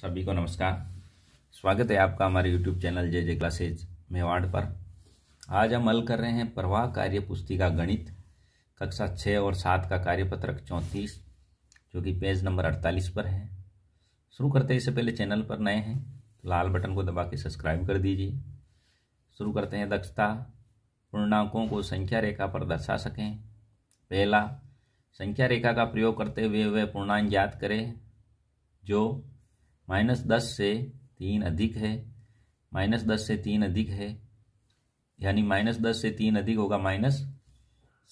सभी को नमस्कार स्वागत है आपका हमारे YouTube channel J J classes Mewar पर आज हम हल कर रहे हैं प्रवाह कार्य पुस्तिका गणित कक्षा छः और सात का कार्यपत्रक चौंतीस जो कि पेज नंबर अड़तालीस पर है शुरू करते इससे पहले चैनल पर नए हैं तो लाल बटन को दबा के सब्सक्राइब कर दीजिए शुरू करते हैं दक्षता पूर्णांकों को संख्या रेखा पर दर्शा सकें पहला संख्या रेखा का प्रयोग करते हुए वह पूर्णांक ज्ञात करें जो माइनस दस से तीन अधिक है माइनस दस से तीन अधिक है यानी माइनस दस से तीन अधिक होगा माइनस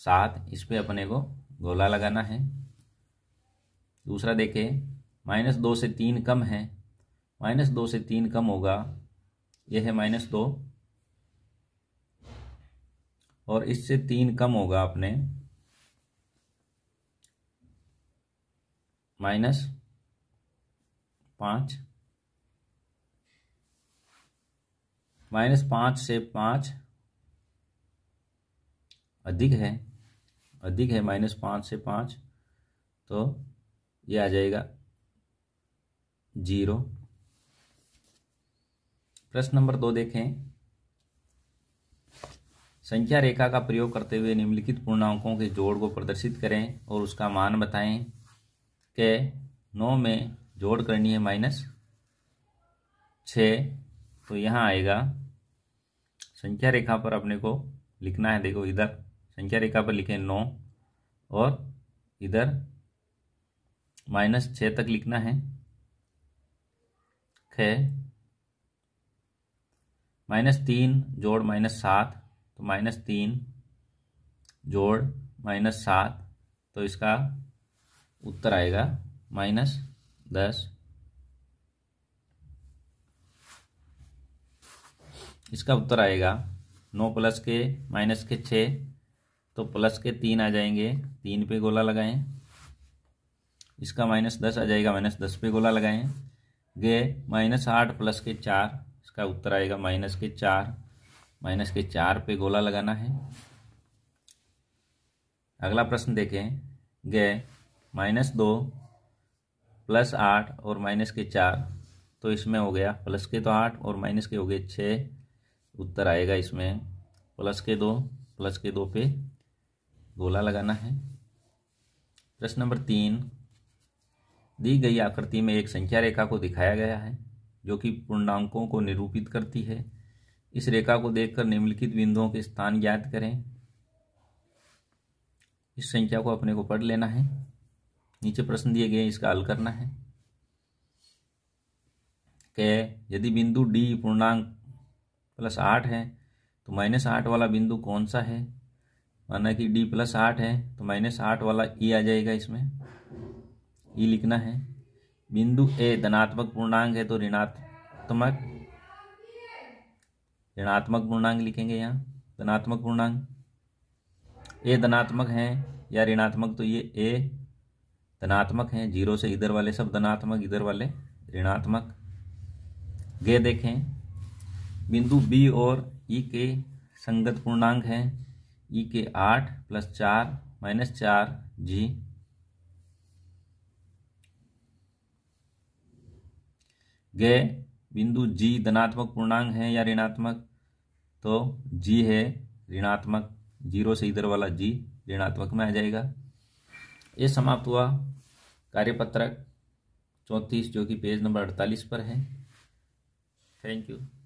सात इस पर अपने को गोला लगाना है दूसरा देखें माइनस दो से तीन कम है माइनस दो से तीन कम होगा यह है माइनस दो और इससे तीन कम होगा अपने माइनस पांच माइनस पांच से पांच अधिक है अधिक है माइनस पांच से पांच तो ये आ जाएगा जीरो प्रश्न नंबर दो देखें संख्या रेखा का प्रयोग करते हुए निम्नलिखित पूर्णांकों के जोड़ को प्रदर्शित करें और उसका मान बताएं के नौ में जोड़ करनी है माइनस छ तो यहाँ आएगा संख्या रेखा पर अपने को लिखना है देखो इधर संख्या रेखा पर लिखे नौ और इधर माइनस छः तक लिखना है ख माइनस तीन जोड़ माइनस सात तो माइनस तीन जोड़ माइनस सात तो इसका उत्तर आएगा माइनस दस इसका उत्तर आएगा नौ प्लस के माइनस के छः तो प्लस के तीन आ जाएंगे तीन पे गोला लगाएं इसका माइनस दस आ जाएगा माइनस दस पे गोला लगाएं गे माइनस आठ प्लस के चार इसका उत्तर आएगा माइनस के चार माइनस के चार पे गोला लगाना है अगला प्रश्न देखें गे माइनस दो प्लस आठ और माइनस के चार तो इसमें हो गया प्लस के तो आठ और माइनस के हो गए छः उत्तर आएगा इसमें प्लस के दो प्लस के दो पे गोला लगाना है प्रश्न नंबर तीन दी गई आकृति में एक संख्या रेखा को दिखाया गया है जो कि पूर्णांकों को निरूपित करती है इस रेखा को देखकर निम्नलिखित बिंदुओं के स्थान ज्ञात करें इस संख्या को अपने को पढ़ लेना है नीचे प्रश्न दिए गए इसका हल करना है कि यदि बिंदु डी पूर्णांक प्लस आठ है तो माइनस आठ वाला बिंदु कौन सा है माना कि डी प्लस आठ है तो माइनस आठ वाला ई e आ जाएगा इसमें ई e लिखना है बिंदु ए धनात्मक पूर्णांक है तो ऋणात्मक ऋणात्मक पूर्णांक लिखेंगे यहाँ धनात्मक पूर्णांक ए धनात्मक है या ऋणात्मक तो ये ए धनात्मक हैं जीरो से इधर वाले सब धनात्मक इधर वाले ऋणात्मक गे देखें बिंदु बी और ई e के संगत पूर्णांक हैं ई e के आठ प्लस चार माइनस चार जी गे बिंदु जी धनात्मक पूर्णांक है या ऋणात्मक तो जी है ऋणात्मक जीरो से इधर वाला जी ऋणात्मक में आ जाएगा ये समाप्त हुआ कार्यपत्रक चौंतीस जो कि पेज नंबर अड़तालीस पर है थैंक यू